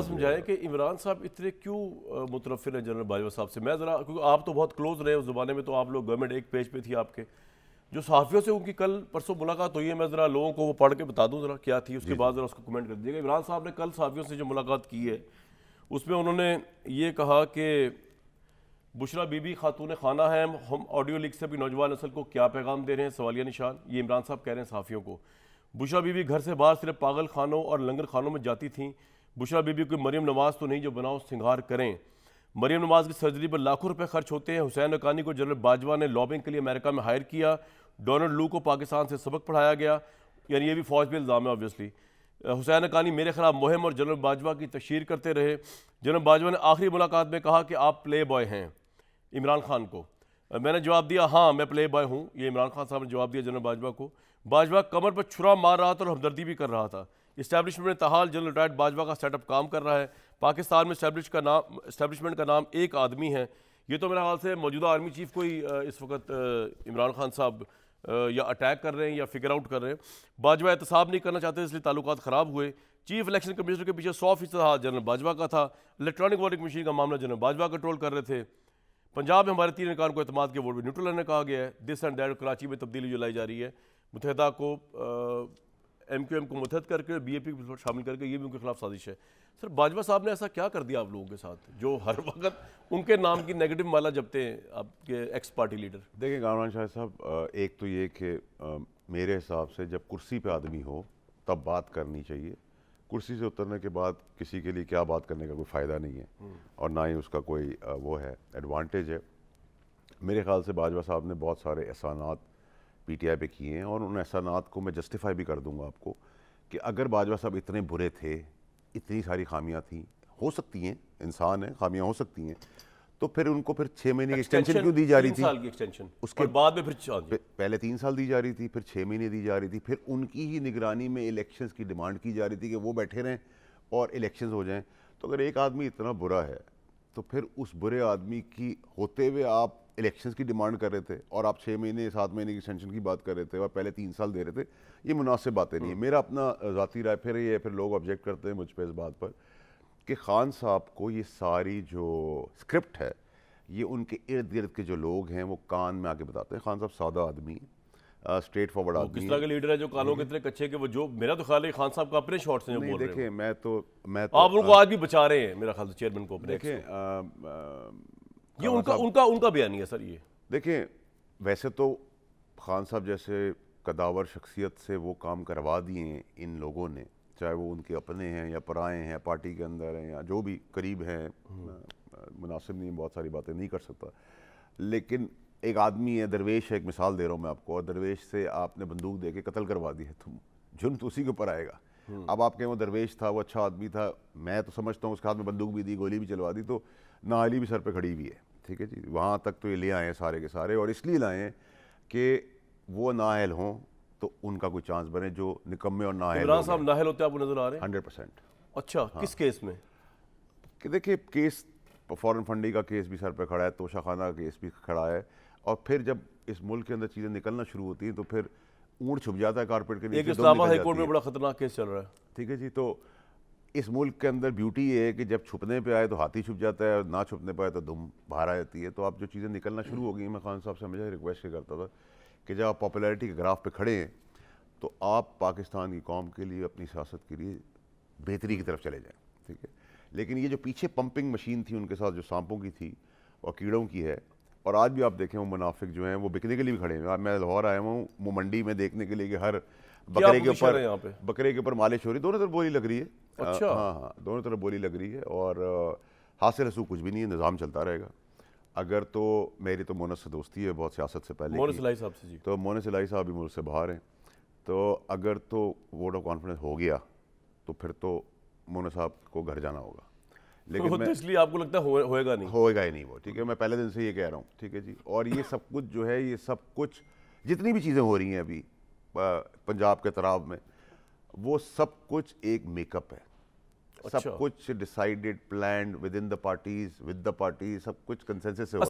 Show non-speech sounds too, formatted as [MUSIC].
समझाएं कि इमरान साहब इतने क्यों मुतरफिर हैं जनरल बाजवा साहब से मैं ज़रा क्योंकि आप तो बहुत क्लोज रहे उस ज़माने में तो आप लोग गवर्नमेंट एक पेज पे थी आपके जो सहाफ़ियों से उनकी कल परसों मुलाकात हुई है मैं ज़रा लोगों को वो पढ़ के बता दूँ ज़रा क्या थी उसके बाद ज़रा उसको कमेंट कर दीजिएगा इमरान साहब ने कल सहाफ़ियों से जो मुलाकात की है उसमें उन्होंने ये कहा कि बुशरा बीबी खातून खाना है हम ऑडियो लिख से भी नौजवान नसल को क्या पैगाम दे रहे हैं सवालिया निशान ये इमरान साहब कह रहे हैं सहाफ़ियों को बुशरा बीबी घर से बाहर सिर्फ पागल खानों और लंगर खानों में जाती थी बुशरा बीबी कोई मरीम नवाज तो नहीं जो बनाओ सिंगार करें मरीम नवाज की सर्जरी पर लाखों रुपए खर्च होते हैं हुसैन अकानी को जनरल बाजवा ने लॉबिंग के लिए अमेरिका में हायर किया डोनाल्ड लू को पाकिस्तान से सबक पढ़ाया गया यानी ये भी फौज भी इल्ज़ाम है ऑब्वियसली हुसैन अकानी मेरे खिलाफ मुहिम और जनरल बाजवा की तशहर करते रहे जनरल बाजवा ने आखिरी मुलाकात में कहा कि आप प्ले बॉय हैं इमरान खान को मैंने जवाब दिया हाँ मैं प्ले बॉय हूँ ये इमरान खान साहब ने जवाब दिया जनरल बाजवा को बाजवा कमर पर छुरा मार रहा था और हमदर्दी भी कर रहा था इस्टेब्लिशमेंट में तहाल जनरल रिटायर्ड बाजवा का सेटअप काम कर रहा है पाकिस्तान में स्टैब्लिश का नाम इस्टेब्लिशमेंट का नाम एक आदमी है ये तो मेरा ख्याल से मौजूदा आर्मी चीफ को ही इस वक्त इमरान खान साहब या अटैक कर रहे हैं या फिगर आउट कर रहे हैं बाजवा एहतसाब नहीं करना चाहते इसलिए ताल्लुक ख़राब हुए चीफ इलेक्शन कमिश्नर के पीछे सौ फीसद जनरल बाजवा का था इलेक्ट्रॉनिक वोटिंग मशीन का मामला जनरल बाजवा कंट्रोल कर रहे थे पंजाब में हमारे तीन अरकान को अतमाद के वोट में न्यूट्रल रहने कहा गया है दिस एंड दैट कराची में तब्दीली जो लाई जा रही है मुतहदा को एम क्यू एम को मुतहद करके बी ए पी को शामिल करके ये भी उनके खिलाफ साजिश है सर बाजवा साहब ने ऐसा क्या कर दिया आप लोगों के साथ जो हर [LAUGHS] वक्त उनके नाम की नेगेटिव माला जपते हैं आपके एक्स पार्टी लीडर देखें कामरान शाह साहब एक तो ये कि मेरे हिसाब से जब कुर्सी पर आदमी हो तब बात करनी चाहिए कुर्सी से उतरने के बाद किसी के लिए क्या बात करने का कोई फ़ायदा नहीं है हम्म। और ना ही उसका कोई वो है एडवांटेज है मेरे ख्याल से बाजवा साहब ने बहुत सारे एहसानात पी टी आई पर किए हैं और उन एहसानात को मैं जस्टिफाई भी कर दूंगा आपको कि अगर बाजवा साहब इतने बुरे थे इतनी सारी खामियां थी हो सकती हैं इंसान हैं खामियां हो सकती हैं तो फिर उनको फिर छः महीने की एक्सटेंशन क्यों दी जा रही थी साल की एक्सटेंशन उसके बाद में फिर पहले तीन साल दी जा रही थी फिर छः महीने दी जा रही थी फिर उनकी ही निगरानी में इलेक्शन की डिमांड की जा रही थी कि वो बैठे रहें और इलेक्शन हो जाएँ तो अगर एक आदमी इतना बुरा है तो फिर उस बुरे आदमी की होते हुए आप इलेक्शंस की डिमांड कर रहे थे और आप छः महीने सात महीने की एक्सटेंशन की बात कर रहे थे और पहले तीन साल दे रहे थे ये मुनासिब बातें नहीं है हम्म। मेरा अपना ज़ाती राय फिर ये फिर लोग ऑब्जेक्ट करते हैं मुझ पर इस बात पर कि ख़ान साहब को ये सारी जो स्क्रिप्ट है ये उनके इर्द गिर्द के जो लोग हैं वो कान में आके बताते हैं खान साहब सादा आदमी स्ट्रेट फॉरवर्ड तो आदमी किस तरह के लीडर है जो कालों के इतने कच्चे के वो जो मेरा तो ख्याल है खान साहब का अपने शॉर्ट्स हैं जो बोल मैं तो मैं तो, आप उनको आज भी बचा रहे हैं मेरा ख्याल चेयरमैन तो को देखें ये उनका उनका उनका बयान है सर ये देखें वैसे तो खान साहब जैसे कदावर शख्सियत से वो काम करवा दिए इन लोगों ने चाहे वो उनके अपने हैं या पराए हैं पार्टी के अंदर हैं या जो भी करीब हैं हम्म। मुनासिब नहीं बहुत सारी बातें नहीं कर सकता लेकिन एक आदमी है दरवेश है एक मिसाल दे रहा हूँ मैं आपको और दरवेश से आपने बंदूक दे के कत्ल करवा दी है तुम जुर्म तो उसी के ऊपर आएगा हम्म। अब आपके वो दरवेश था वो अच्छा आदमी था मैं तो समझता हूँ उसके हाथ में बंदूक भी दी गोली भी चलवा दी तो नाली भी सर पर खड़ी हुई है ठीक है जी वहाँ तक तो ये ले आए हैं सारे के सारे और इसलिए लाए हैं कि वो नाहल हों तो उनका कोई चांस बने जो निकम्मे और नाहल साहब नाहल होते आपको नजर आ रहे हैं हंड्रेड परसेंट अच्छा हाँ। किस केस में कि देखिए केस फॉरेन फंडिंग का केस भी सर पे खड़ा है तोशाखाना का केस भी खड़ा है और फिर जब इस मुल्क के अंदर चीज़ें निकलना शुरू होती हैं तो फिर ऊँट छुप जाता है कारपेट के नीचे हाईकोर्ट में बड़ा खतरनाक केस चल रहा है ठीक है जी तो इस मुल्क के अंदर ब्यूटी ये है कि जब छुपने पे आए तो हाथी छुप जाता है और ना छुपने पे आए तो धुम बाहर आ जाती है तो आप जो चीज़ें निकलना शुरू हो गई मैं खान साहब से हमेशा रिक्वेस्ट करता था कि जब आप पॉपुलैरिटी के ग्राफ पे खड़े हैं तो आप पाकिस्तान की कौम के लिए अपनी सियासत के लिए बेहतरी की तरफ चले जाएँ ठीक है लेकिन ये जो पीछे पंपिंग मशीन थी उनके साथ जो सांपों की थी और कीड़ों की है और आज भी आप देखें वो मुनाफिक जो हैं वो बिकने के लिए भी खड़े हैं मैं लाहौर आया हूँ वो मंडी में देखने के लिए कि हर बकरे के ऊपर बकरे के ऊपर मालिश हो रही दोनों तरफ बोली लग रही है अच्छा हाँ हाँ दोनों तरफ बोली लग रही है और हासिल रसूख कुछ भी नहीं है निज़ाम चलता रहेगा अगर तो मेरी तो मोनस से दोस्ती है बहुत सियासत से पहले मोनस इलाई साहब से जी तो मोनस इलाई साहब भी मुल्क से बाहर हैं तो अगर तो वोट ऑफ कॉन्फिडेंस हो गया तो फिर तो मोनस साहब को घर जाना होगा लेकिन तो इसलिए आपको लगता है हो, होएगा नहीं होएगा ही नहीं वो ठीक है मैं पहले दिन से ये कह रहा हूँ ठीक है जी और ये सब कुछ जो है ये सब कुछ जितनी भी चीज़ें हो रही हैं अभी पंजाब के तराब में वो सब कुछ एक मेकअप है अच्छा। सब कुछ decided plan with in the parties with the party सब कुछ कंसेंसस से हो